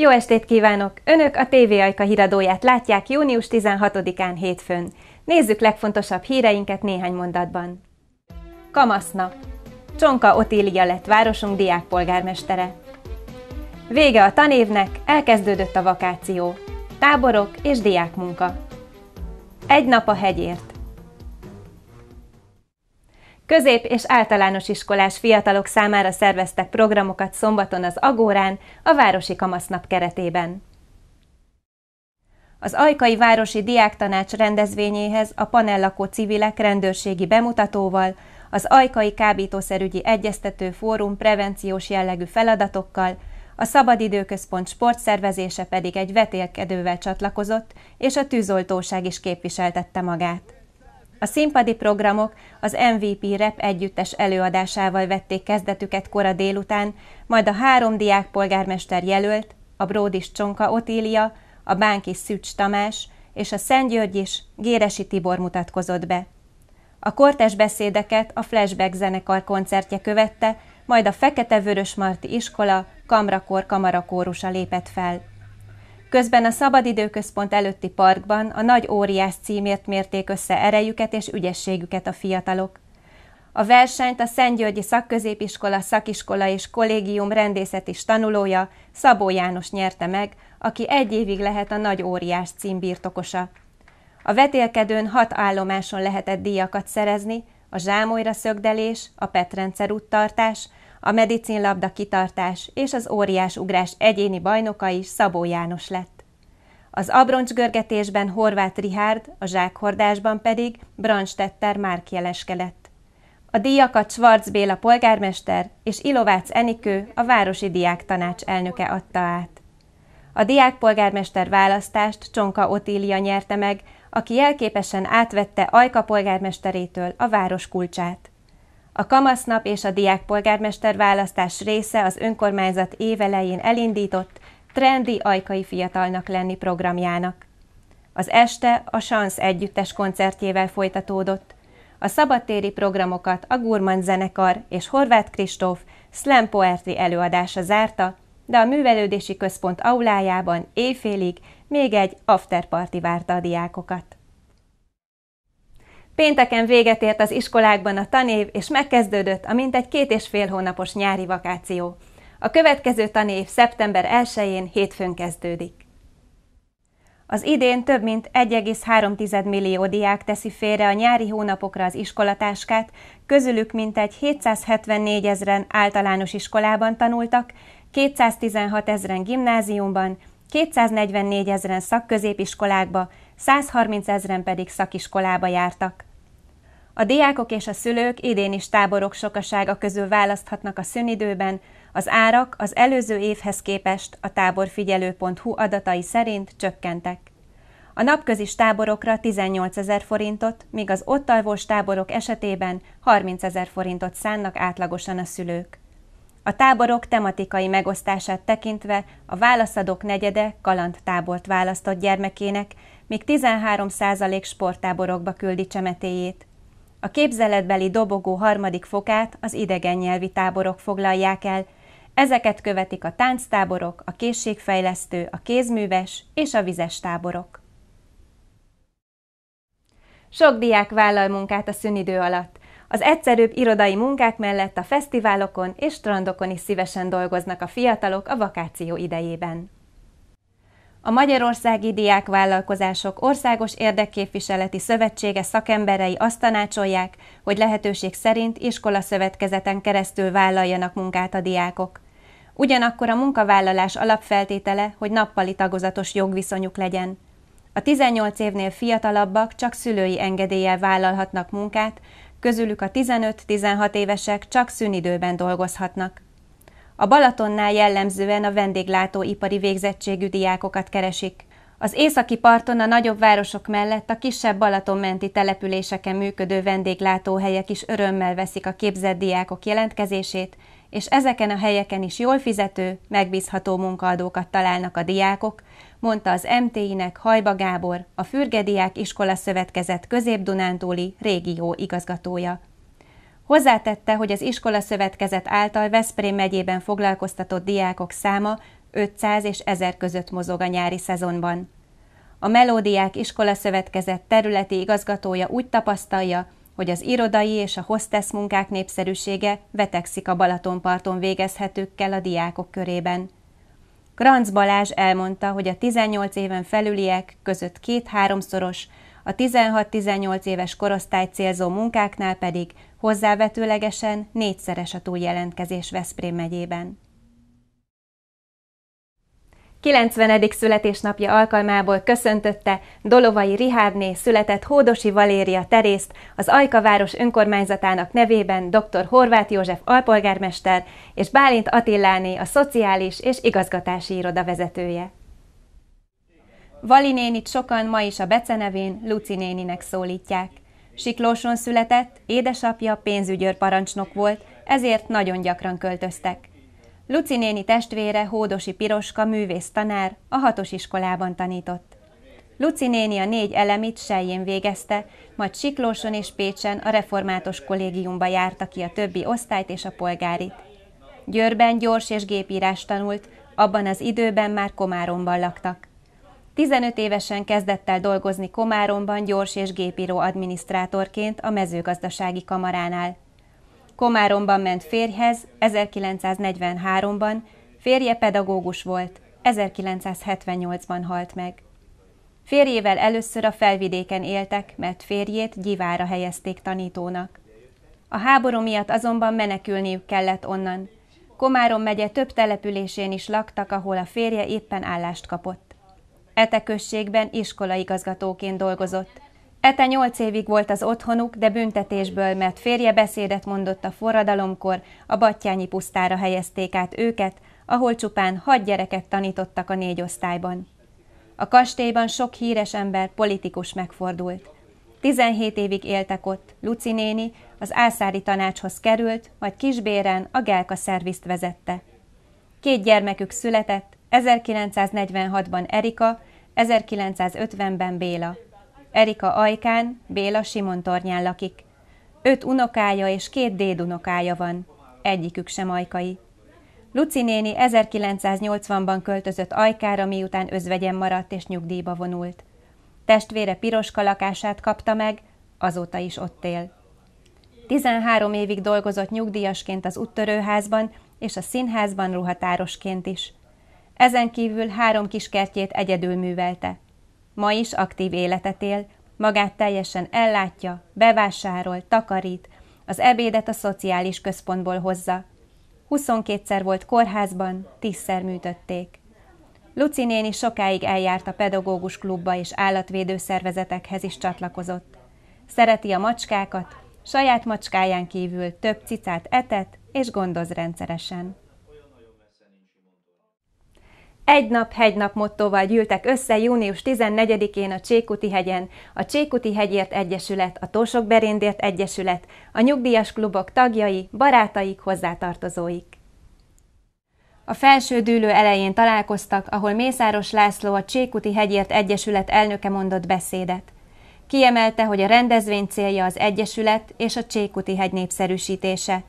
Jó estét kívánok! Önök a TV Ajka híradóját látják június 16-án hétfőn. Nézzük legfontosabb híreinket néhány mondatban. Kamasznap. Csonka Otília lett városunk diákpolgármestere. Vége a tanévnek, elkezdődött a vakáció. Táborok és diákmunka. Egy nap a hegyért. Közép- és általános iskolás fiatalok számára szerveztek programokat szombaton az Agórán, a Városi Kamasznap keretében. Az Ajkai Városi Diáktanács rendezvényéhez a panellakó civilek rendőrségi bemutatóval, az Ajkai Kábítószerügyi Egyeztető Fórum prevenciós jellegű feladatokkal, a Szabadidőközpont sportszervezése pedig egy vetélkedővel csatlakozott, és a tűzoltóság is képviseltette magát. A színpadi programok az MVP Rep együttes előadásával vették kezdetüket kora délután, majd a három diák polgármester jelölt, a Bródis Csonka Otília, a Bánki Szücs Tamás és a Szentgyörgy is Géresi Tibor mutatkozott be. A kortes beszédeket a Flashback zenekar koncertje követte, majd a Fekete Vörös Marti iskola kamrakor kamarakórusa lépett fel. Közben a Szabadidőközpont előtti parkban a nagy óriás címért mérték össze erejüket és ügyességüket a fiatalok. A versenyt a Györgyi Szakközépiskola, Szakiskola és Kollégium rendészeti tanulója Szabó János nyerte meg, aki egy évig lehet a nagy óriás cím birtokosa. A vetélkedőn hat állomáson lehetett díjakat szerezni, a Zsámolyra szögdelés, a petrendszer úttartás, a medicinlabda kitartás és az óriás ugrás egyéni bajnoka is Szabó János lett. Az abroncs görgetésben Horváth Rihárd, a zsákhordásban pedig Branstetter Márk jeleskedett. A díjakat Schwarz Béla polgármester és Ilovácz Enikő, a Városi Diák Tanács elnöke adta át. A diákpolgármester választást Csonka Otília nyerte meg, aki jelképesen átvette Ajka polgármesterétől a város kulcsát. A kamasznap és a diákpolgármester választás része az önkormányzat évelején elindított trendi ajkai fiatalnak lenni programjának. Az este a Sans együttes koncertjével folytatódott. A szabadtéri programokat a Gurman zenekar és Horváth Kristóf Slam Poetry előadása zárta, de a művelődési központ aulájában éjfélig még egy afterparty várta a diákokat. Pénteken véget ért az iskolákban a tanév, és megkezdődött a mintegy két és fél hónapos nyári vakáció. A következő tanév szeptember 1-én hétfőn kezdődik. Az idén több mint 1,3 millió diák teszi félre a nyári hónapokra az iskolatáskát, közülük mintegy 774 ezeren általános iskolában tanultak, 216 ezeren gimnáziumban, 244 ezeren szakközépiskolákba, 130 ezeren pedig szakiskolába jártak. A diákok és a szülők idén is táborok sokasága közül választhatnak a szünidőben, az árak az előző évhez képest a táborfigyelő.hu adatai szerint csökkentek. A napközis táborokra 18 ezer forintot, míg az ott alvós táborok esetében 30 ezer forintot szánnak átlagosan a szülők. A táborok tematikai megosztását tekintve a válaszadók negyede kalandtábort választott gyermekének, míg 13% sporttáborokba küldi csemetéjét. A képzeletbeli dobogó harmadik fokát az idegen nyelvi táborok foglalják el, ezeket követik a tánctáborok, a készségfejlesztő, a kézműves és a vizes táborok. Sok diák vállal munkát a szünidő alatt. Az egyszerűbb irodai munkák mellett a fesztiválokon és strandokon is szívesen dolgoznak a fiatalok a vakáció idejében a Magyarországi Diákvállalkozások Országos Érdekképviseleti Szövetsége szakemberei azt tanácsolják, hogy lehetőség szerint iskola szövetkezeten keresztül vállaljanak munkát a diákok. Ugyanakkor a munkavállalás alapfeltétele, hogy nappali tagozatos jogviszonyuk legyen. A 18 évnél fiatalabbak csak szülői engedéllyel vállalhatnak munkát, közülük a 15-16 évesek csak szünidőben dolgozhatnak. A Balatonnál jellemzően a vendéglátóipari végzettségű diákokat keresik. Az északi parton a nagyobb városok mellett a kisebb Balatonmenti településeken működő vendéglátóhelyek is örömmel veszik a képzett diákok jelentkezését, és ezeken a helyeken is jól fizető, megbízható munkaadókat találnak a diákok, mondta az MTI-nek Hajba Gábor, a Fürgediák Iskola Szövetkezet Közép-Dunántúli régió igazgatója. Hozzátette, hogy az iskola szövetkezet által Veszprém megyében foglalkoztatott diákok száma 500 és 1000 között mozog a nyári szezonban. A Melódiák Iskola Szövetkezet területi igazgatója úgy tapasztalja, hogy az irodai és a hostess munkák népszerűsége vetekszik a Balatonparton végezhetőkkel a diákok körében. Granc Balázs elmondta, hogy a 18 éven felüliek között két-háromszoros, a 16-18 éves korosztály célzó munkáknál pedig hozzávetőlegesen négyszeres a túljelentkezés Veszprém megyében. 90. születésnapja alkalmából köszöntötte Dolovai Rihárné született Hódosi Valéria Terészt, az város önkormányzatának nevében dr. Horváth József alpolgármester és Bálint Attiláné a Szociális és Igazgatási Iroda vezetője. Vali nénit sokan ma is a becenevén Luci néninek szólítják. Siklóson született, édesapja pénzügyőr parancsnok volt, ezért nagyon gyakran költöztek. Luci néni testvére Hódosi Piroska művész tanár a hatos iskolában tanított. Luci néni a négy elemit sejjén végezte, majd Siklóson és Pécsen a református kollégiumba járta ki a többi osztályt és a polgárit. Győrben gyors és gépírás tanult, abban az időben már Komáromban laktak. 15 évesen kezdett el dolgozni Komáromban gyors és gépíró adminisztrátorként a mezőgazdasági kamaránál. Komáromban ment férjhez 1943-ban, férje pedagógus volt, 1978-ban halt meg. Férjével először a felvidéken éltek, mert férjét gyivára helyezték tanítónak. A háború miatt azonban menekülniük kellett onnan. Komárom megye több településén is laktak, ahol a férje éppen állást kapott. Ete községben iskolaigazgatóként dolgozott. Ete nyolc évig volt az otthonuk, de büntetésből, mert férje beszédet mondott a forradalomkor, a Battyányi pusztára helyezték át őket, ahol csupán hat gyereket tanítottak a négy osztályban. A kastélyban sok híres ember, politikus megfordult. 17 évig éltek ott, Luci néni az ászári tanácshoz került, majd kisbéren a Gálka szerviszt vezette. Két gyermekük született, 1946-ban Erika, 1950-ben Béla. Erika Ajkán, Béla Simon tornyán lakik. Öt unokája és két dédunokája van. Egyikük sem ajkai. Luci néni 1980-ban költözött Ajkára, miután özvegyen maradt és nyugdíjba vonult. Testvére piroska lakását kapta meg, azóta is ott él. 13 évig dolgozott nyugdíjasként az úttörőházban és a színházban ruhatárosként is. Ezen kívül három kiskertjét egyedül művelte. Ma is aktív életet él, magát teljesen ellátja, bevásárol, takarít, az ebédet a szociális központból hozza. 22-szer volt kórházban, 10-szer műtötték. Luci néni sokáig eljárt a pedagógus klubba és állatvédő szervezetekhez is csatlakozott. Szereti a macskákat, saját macskáján kívül több cicát etet és gondoz rendszeresen. Egy nap, hegy nap mottóval gyűltek össze június 14-én a Csékuti hegyen a Csékuti hegyért egyesület, a Tósok Beréndért egyesület, a nyugdíjas klubok tagjai, barátaik, hozzátartozóik. A felső dűlő elején találkoztak, ahol Mészáros László a Csékuti hegyért egyesület elnöke mondott beszédet. Kiemelte, hogy a rendezvény célja az Egyesület és a Csékuti hegy népszerűsítése.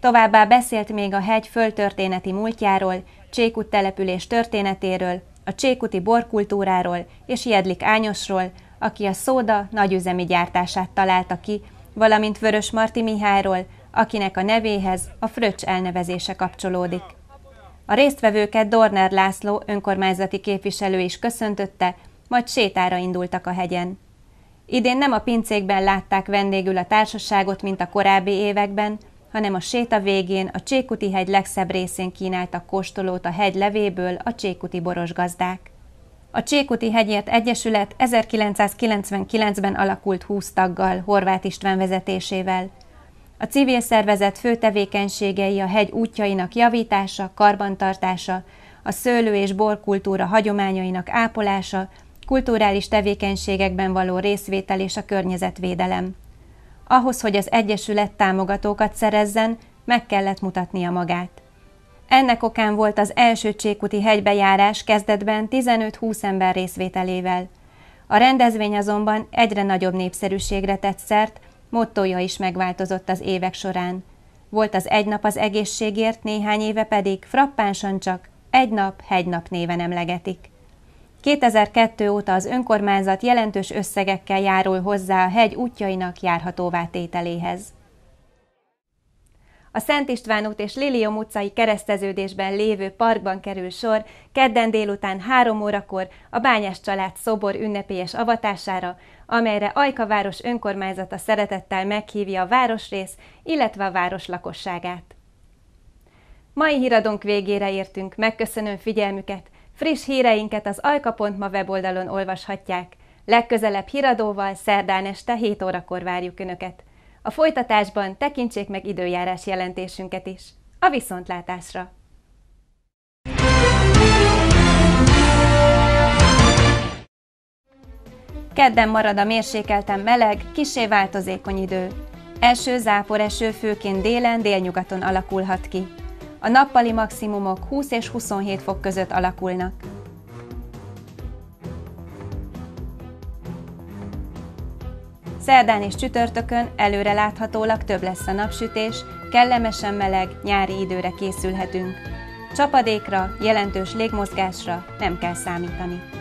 Továbbá beszélt még a hegy föltörténeti múltjáról, Csékut település történetéről, a csékuti borkultúráról és Jedlik Ányosról, aki a szóda nagyüzemi gyártását találta ki, valamint Vörös Marti Mihályról, akinek a nevéhez a fröccs elnevezése kapcsolódik. A résztvevőket Dorner László önkormányzati képviselő is köszöntötte, majd sétára indultak a hegyen. Idén nem a pincékben látták vendégül a társaságot, mint a korábbi években, hanem a séta végén a Csékuti hegy legszebb részén kínáltak kóstolót a hegy levéből a Csékuti boros gazdák. A Csékuti hegyért egyesület 1999-ben alakult 20 taggal, Horváth István vezetésével. A civil szervezet fő tevékenységei a hegy útjainak javítása, karbantartása, a szőlő és borkultúra hagyományainak ápolása, kulturális tevékenységekben való részvétel és a környezetvédelem. Ahhoz, hogy az Egyesület támogatókat szerezzen, meg kellett mutatnia magát. Ennek okán volt az első Csékuti hegybejárás kezdetben 15-20 ember részvételével. A rendezvény azonban egyre nagyobb népszerűségre tett szert, mottoja is megváltozott az évek során. Volt az egy nap az egészségért, néhány éve pedig frappánsan csak egy nap, hegy nap néven emlegetik. 2002 óta az önkormányzat jelentős összegekkel járul hozzá a hegy útjainak járhatóvá tételéhez. A Szent István út és Lilium utcai kereszteződésben lévő parkban kerül sor kedden délután három órakor a Bányás család szobor ünnepélyes avatására, amelyre város önkormányzata szeretettel meghívja a városrész, illetve a város lakosságát. Mai híradónk végére értünk, megköszönöm figyelmüket, Friss híreinket az ajka.ma weboldalon olvashatják. Legközelebb híradóval szerdán este 7 órakor várjuk Önöket. A folytatásban tekintsék meg időjárás jelentésünket is. A viszontlátásra! Kedden marad a mérsékelten meleg, kisé változékony idő. Első záporeső főként délen, délnyugaton alakulhat ki. A nappali maximumok 20 és 27 fok között alakulnak. Szerdán és csütörtökön előre láthatólag több lesz a napsütés, kellemesen meleg, nyári időre készülhetünk. Csapadékra, jelentős légmozgásra nem kell számítani.